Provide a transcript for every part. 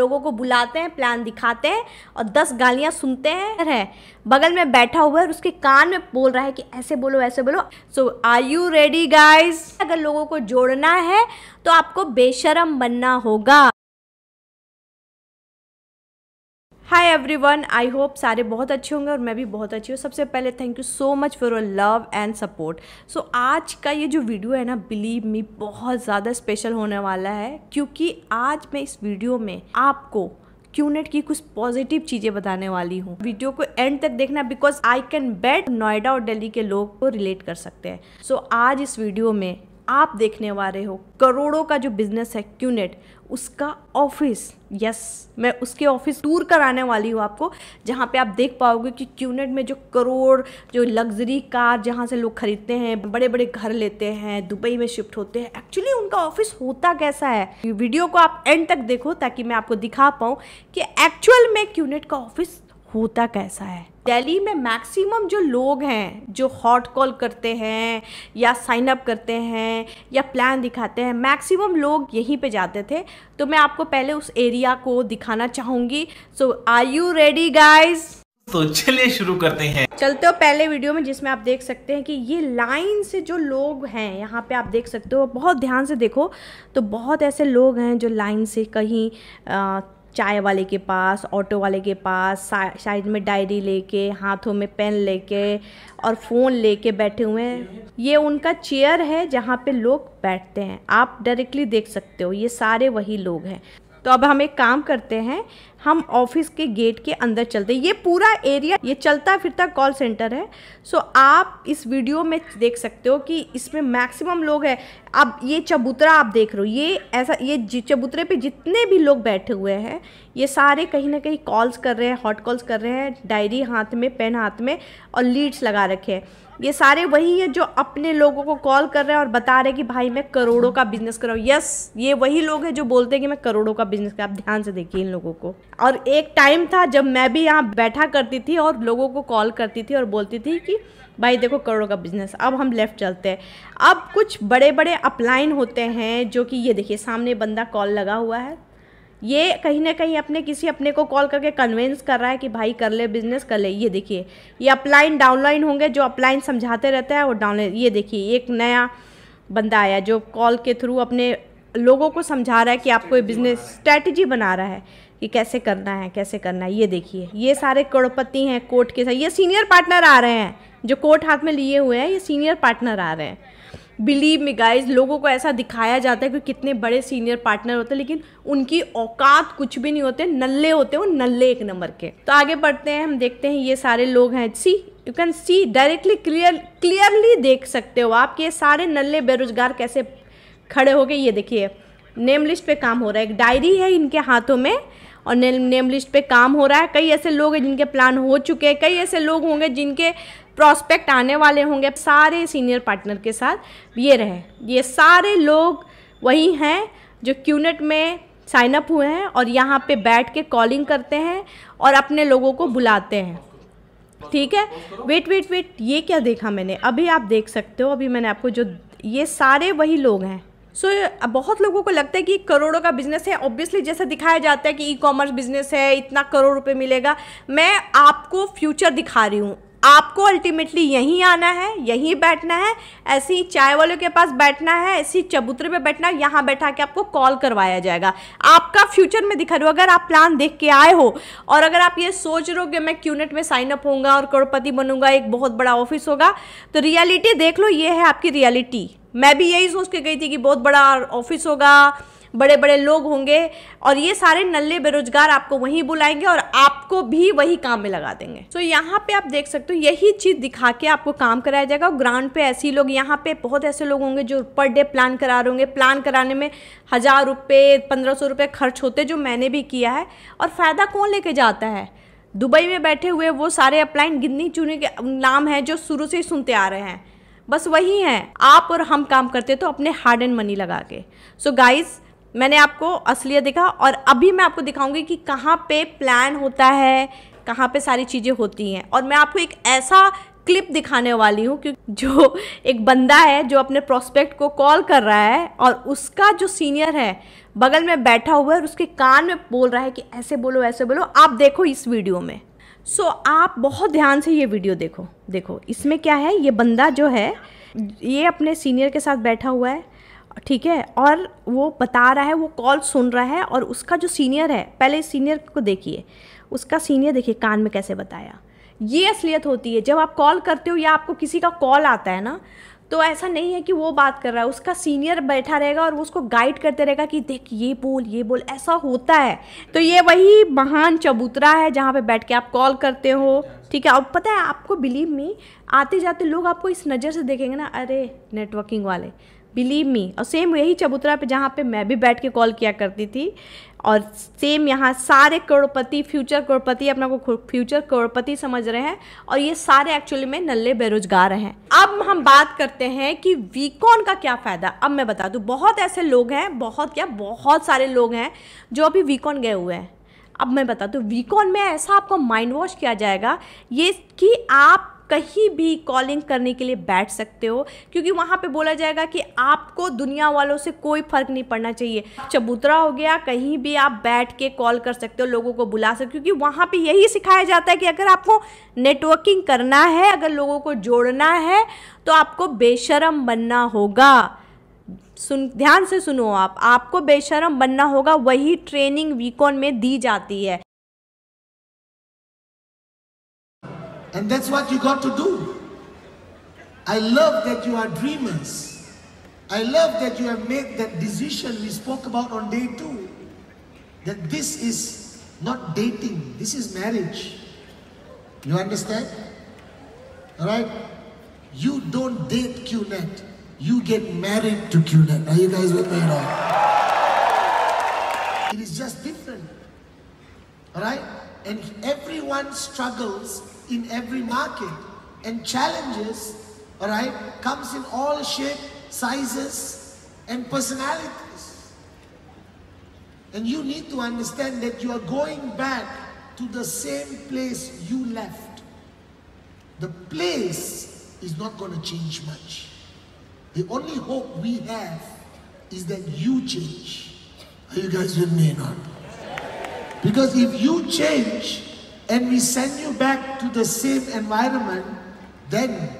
लोगों को बुलाते हैं प्लान दिखाते हैं और दस गालियां सुनते हैं है बगल में बैठा हुआ है और उसके कान में बोल रहा है कि ऐसे बोलो ऐसे बोलो so are you ready guys अगर लोगों को जोड़ना है तो आपको बेशरम बनना होगा hi everyone I hope सारे बहुत अच्छे होंगे और मैं भी बहुत अच्छी हूँ सबसे पहले thank you so much for your love and support so आज का ये जो वीडियो है ना बिलीव मी बहुत ज़्यादा स्पेशल होने वाला है क्योंकि आज मैं इस वीडियो में आपको क्यूनेट की कुछ पॉजिटिव चीजें बताने वाली हूँ वीडियो को एंड तक देखना because I can bet Noida और दिल्ली के लोग को रिलेट कर सकते हैं सो so, आज इस वीडियो में आप देखने वाले हो करोड़ों का जो बिजनेस है क्यूनेट उसका ऑफिस यस मैं उसके ऑफिस टूर कराने वाली हूँ आपको जहाँ पे आप देख पाओगे कि क्यूनेट में जो करोड़ जो लग्जरी कार जहाँ से लोग खरीदते हैं बड़े बड़े घर लेते हैं दुबई में शिफ्ट होते हैं एक्चुअली उनका ऑफिस होता कैसा है वीडियो को आप एंड तक देखो ताकि मैं आपको दिखा पाऊँ कि एक्चुअल में क्यूनेट का ऑफिस होता कैसा है दिल्ली में मैक्सिमम जो लोग हैं जो हॉट कॉल करते हैं या साइन अप करते हैं या प्लान दिखाते हैं मैक्सिमम लोग यहीं पे जाते थे तो मैं आपको पहले उस एरिया को दिखाना चाहूँगी so are you ready guys तो चलिए शुरू करते हैं चलते हो पहले वीडियो में जिसमें आप देख सकते हैं कि ये लाइन से जो लोग हैं यहाँ पे आप देख सकते हो बहुत ध्यान से देखो तो बहुत ऐसे लोग हैं जो लाइन से कहीं चाय वाले के पास ऑटो वाले के पास साइड में डायरी लेके हाथों में पेन लेके और फ़ोन लेके बैठे हुए हैं ये उनका चेयर है जहाँ पे लोग बैठते हैं आप डायरेक्टली देख सकते हो ये सारे वही लोग हैं तो अब हम एक काम करते हैं हम ऑफिस के गेट के अंदर चलते ये पूरा एरिया ये चलता फिरता कॉल सेंटर है सो आप इस वीडियो में देख सकते हो कि इसमें मैक्सिमम लोग हैं अब ये चबूतरा आप देख रहे हो ये ऐसा ये चबूतरे पे जितने भी लोग बैठे हुए हैं ये सारे कहीं ना कहीं कॉल्स कर रहे हैं हॉट कॉल्स कर रहे हैं डायरी हाथ में पेन हाथ में और लीड्स लगा रखे हैं ये सारे वही हैं जो अपने लोगों को कॉल कर रहे हैं और बता रहे हैं कि भाई मैं करोड़ों का बिजनेस कर रहा हूँ यस ये वही लोग हैं जो बोलते हैं कि मैं करोड़ों का बिजनेस कर आप ध्यान से देखिए इन लोगों को और एक टाइम था जब मैं भी यहाँ बैठा करती थी और लोगों को कॉल करती थी और बोलती थी कि भाई देखो करोड़ों का बिजनेस अब हम लेफ़्ट चलते हैं अब कुछ बड़े बड़े अपलाइन होते हैं जो कि ये देखिए सामने बंदा कॉल लगा हुआ है ये कहीं ना कहीं अपने किसी अपने को कॉल करके कन्वेंस कर रहा है कि भाई कर ले बिजनेस कर ले ये देखिए ये अपलाइन डाउनलाइन होंगे जो अपलाइन समझाते रहता है और डाउनलाइन ये देखिए एक नया बंदा आया जो कॉल के थ्रू अपने लोगों को समझा रहा है कि आपको ये बिज़नेस स्ट्रैटेजी बना रहा है कि कैसे करना है कैसे करना है ये देखिए ये सारे करोड़पति हैं कोर्ट के साथ ये सीनियर पार्टनर आ रहे हैं जो कोर्ट हाथ में लिए हुए हैं ये सीनियर पार्टनर आ रहे हैं बिलीव मी गाइज लोगों को ऐसा दिखाया जाता है कि कितने बड़े सीनियर पार्टनर होते हैं लेकिन उनकी औकात कुछ भी नहीं होते नल्ले होते वो नल्ले एक नंबर के तो आगे बढ़ते हैं हम देखते हैं ये सारे लोग हैं see you can see directly clear clearly देख सकते हो आप कि ये सारे नल्ले बेरोजगार कैसे खड़े हो गए ये देखिए नेम लिस्ट पे काम हो रहा है एक डायरी है इनके हाथों में और ने, नेम लिस्ट पे काम हो रहा है कई ऐसे लोग हैं जिनके प्लान हो चुके हैं कई ऐसे लोग होंगे जिनके प्रॉस्पेक्ट आने वाले होंगे सारे सीनियर पार्टनर के साथ ये रहे ये सारे लोग वही हैं जो क्यूनेट में साइनअप हुए हैं और यहाँ पे बैठ के कॉलिंग करते हैं और अपने लोगों को बुलाते हैं ठीक है वेट वेट वेट ये क्या देखा मैंने अभी आप देख सकते हो अभी मैंने आपको जो ये सारे वही लोग हैं सो so, बहुत लोगों को लगता है कि करोड़ों का बिजनेस है ऑब्वियसली जैसा दिखाया जाता है कि ई कॉमर्स बिजनेस है इतना करोड़ रुपए मिलेगा मैं आपको फ्यूचर दिखा रही हूँ आपको अल्टीमेटली यहीं आना है यहीं बैठना है ऐसे ही चाय वालों के पास बैठना है ऐसे ही चबूतरे पे बैठना है यहाँ बैठा के आपको कॉल करवाया जाएगा आपका फ्यूचर में दिखा रहा हूँ अगर आप प्लान देख के आए हो और अगर आप ये सोच रहे हो कि मैं क्यूनेट में साइन अप होऊंगा और करोड़पति बनूंगा एक बहुत बड़ा ऑफिस होगा तो रियलिटी देख लो ये है आपकी रियलिटी मैं भी यही सोच के गई थी कि बहुत बड़ा ऑफिस होगा बड़े बड़े लोग होंगे और ये सारे नल्ले बेरोजगार आपको वहीं बुलाएंगे और आपको भी वही काम में लगा देंगे तो so, यहाँ पे आप देख सकते हो यही चीज़ दिखा के आपको काम कराया जाएगा और ग्राउंड पे ऐसे लोग यहाँ पे बहुत ऐसे लोग होंगे जो पर डे प्लान करा रहे होंगे प्लान कराने में हज़ार रुपये पंद्रह सौ रुपये खर्च होते जो मैंने भी किया है और फ़ायदा कौन लेके जाता है दुबई में बैठे हुए वो सारे अपलाइन गिननी चुने के नाम हैं जो शुरू से ही सुनते आ रहे हैं बस वही हैं आप और हम काम करते तो अपने हार्ड एंड मनी लगा के सो so गाइज़ मैंने आपको असलियत देखा और अभी मैं आपको दिखाऊंगी कि कहाँ पे प्लान होता है कहाँ पे सारी चीज़ें होती हैं और मैं आपको एक ऐसा क्लिप दिखाने वाली हूँ क्योंकि जो एक बंदा है जो अपने प्रोस्पेक्ट को कॉल कर रहा है और उसका जो सीनियर है बगल में बैठा हुआ है और उसके कान में बोल रहा है कि ऐसे बोलो ऐसे बोलो आप देखो इस वीडियो में सो so, आप बहुत ध्यान से ये वीडियो देखो देखो इसमें क्या है ये बंदा जो है ये अपने सीनियर के साथ बैठा हुआ है ठीक है और वो बता रहा है वो कॉल सुन रहा है और उसका जो सीनियर है पहले सीनियर को देखिए उसका सीनियर देखिए कान में कैसे बताया ये असलियत होती है जब आप कॉल करते हो या आपको किसी का कॉल आता है ना तो ऐसा नहीं है कि वो बात कर रहा है उसका सीनियर बैठा रहेगा और वो उसको गाइड करते रहेगा कि देख ये बोल ये बोल ऐसा होता है तो ये वही महान चबूतरा है जहाँ पे बैठ के आप कॉल करते हो ठीक है अब पता है आपको बिलीव मी आते जाते लोग आपको इस नज़र से देखेंगे ना अरे नेटवर्किंग वाले बिलीव मी और सेम यही चबूतरा पे जहाँ पे मैं भी बैठ के कॉल किया करती थी और सेम यहाँ सारे करोड़पति फ्यूचर करोड़पति अपना को फ्यूचर करोड़पति समझ रहे हैं और ये सारे एक्चुअली में नल्ले बेरोजगार हैं अब हम बात करते हैं कि वीकॉन का क्या फ़ायदा अब मैं बता दूँ बहुत ऐसे लोग हैं बहुत क्या बहुत सारे लोग हैं जो अभी वीकॉन गए हुए हैं अब मैं बता दूँ वीकॉन में ऐसा आपको माइंड वॉश किया जाएगा ये कि आप कहीं भी कॉलिंग करने के लिए बैठ सकते हो क्योंकि वहाँ पे बोला जाएगा कि आपको दुनिया वालों से कोई फ़र्क नहीं पड़ना चाहिए चबूतरा हो गया कहीं भी आप बैठ के कॉल कर सकते हो लोगों को बुला सकते हो क्योंकि वहाँ पे यही सिखाया जाता है कि अगर आपको नेटवर्किंग करना है अगर लोगों को जोड़ना है तो आपको बेशरम बनना होगा सुन ध्यान से सुनो आप आपको बेशरम बनना होगा वही ट्रेनिंग वीकॉन में दी जाती है And that's what you got to do. I love that you are dreamers. I love that you have made that decision we spoke about on day two. That this is not dating, this is marriage. You understand? Alright? You don't date QNET. You get married to QNET. Are you guys with me now? It is just different. Alright? And everyone struggles in every market and challenges, all right, comes in all shape, sizes and personalities. And you need to understand that you are going back to the same place you left. The place is not going to change much. The only hope we have is that you change. Are you guys with me or not? Because if you change, and we send you back to the same environment, then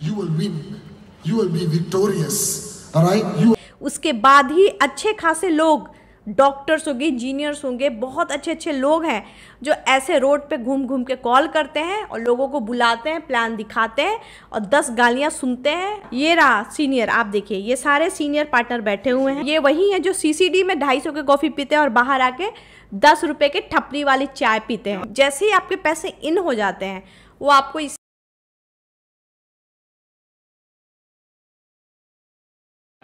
you will win. You will be victorious. All right? You उसके बाद ही अच्छे खासे लोग doctors होंगे engineers होंगे बहुत अच्छे अच्छे लोग हैं जो ऐसे रोड पे घूम घूम के कॉल करते हैं और लोगों को बुलाते हैं प्लान दिखाते हैं और दस गालियाँ सुनते हैं ये रहा सीनियर आप देखिए ये सारे सीनियर पार्टनर बैठे हुए हैं ये वही हैं जो सीसीडी में ढाई सौ के कॉफ़ी पीते हैं और बाहर आके दस रुपये के ठपरी वाली चाय पीते हैं जैसे ही आपके पैसे इन हो जाते हैं वो आपको इस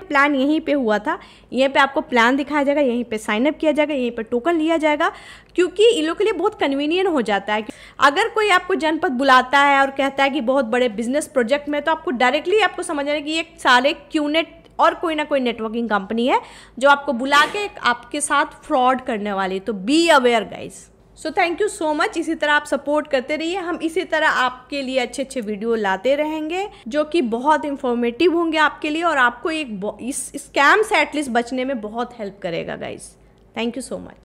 प्लान यहीं पे हुआ था यहीं पे आपको प्लान दिखाया जाएगा यहीं पे साइन अप किया जाएगा यहीं पे टोकन लिया जाएगा क्योंकि इन लोग के लिए बहुत कन्वीनियंट हो जाता है अगर कोई आपको जनपद बुलाता है और कहता है कि बहुत बड़े बिजनेस प्रोजेक्ट में तो आपको डायरेक्टली आपको समझ आना कि ये सारे क्यूनेट और कोई ना कोई नेटवर्किंग कंपनी है जो आपको बुला के आपके साथ फ्रॉड करने वाली तो be aware guys so thank you so much इसी तरह आप सपोर्ट करते रहिए हम इसी तरह आपके लिए अच्छे अच्छे वीडियो लाते रहेंगे जो कि बहुत इंफॉर्मेटिव होंगे आपके लिए और आपको एक इस स्कैम से एटलीस्ट बचने में बहुत हेल्प करेगा guys thank you so much